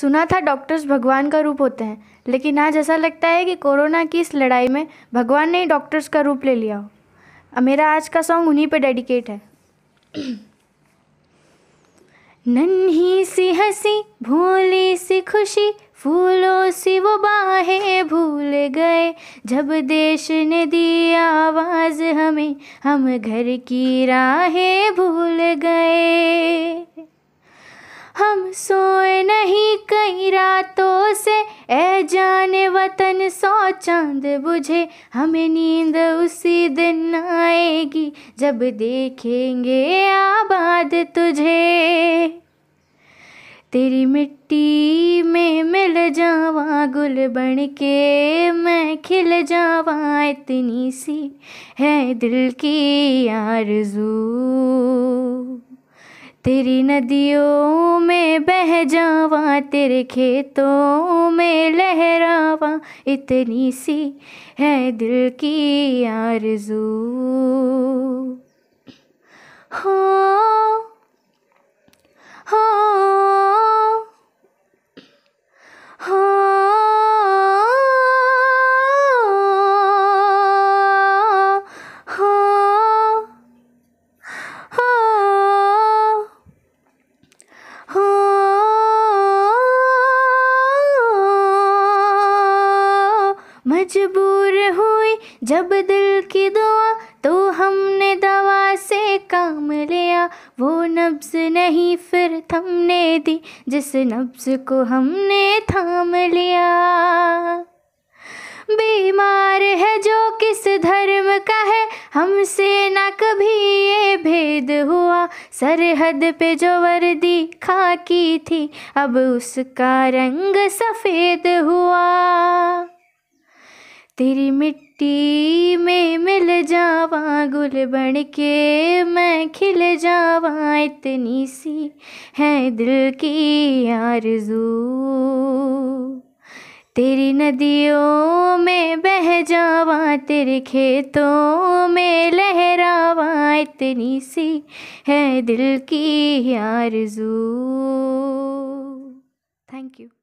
सुना था डॉक्टर्स भगवान का रूप होते हैं लेकिन आज ऐसा लगता है कि कोरोना की इस लड़ाई में भगवान ने ही डॉक्टर्स का रूप ले लिया हो मेरा आज का सॉन्ग उन्हीं पे डेडिकेट है नन्ही सी हंसी भोली सी खुशी फूलों से वो बाहें भूल गए जब देश ने दी आवाज़ हमें हम घर की राहें भूल गए हम सो अपने वतन सौ चांद बुझे हमें नींद उसी दिन आएगी जब देखेंगे आबाद तुझे तेरी मिट्टी में मिल जावा गुल बन के मैं खिल जावा इतनी सी है दिल की आरज़ू तेरी नदियों में बह जावा तेरे खेतों में लहरावा इतनी सी है दिल की आरज़ू हो हाँ। हुई जब दिल की दुआ तो हमने दवा से काम लिया वो नब्ज नहीं फिर थमने दी जिस नब्ज को हमने थाम लिया बीमार है जो किस धर्म का है हमसे ना कभी ये भेद हुआ सरहद पे जो वर्दी खाकी थी अब उसका रंग सफ़ेद हुआ तेरी मिट्टी में मिल जावा गुल बन के मैं खिल जावा इतनी सी है दिल की आरज़ू तेरी नदियों में बह जावा तेरे खेतों में लहरावा इतनी सी है दिल की आरज़ू थैंक यू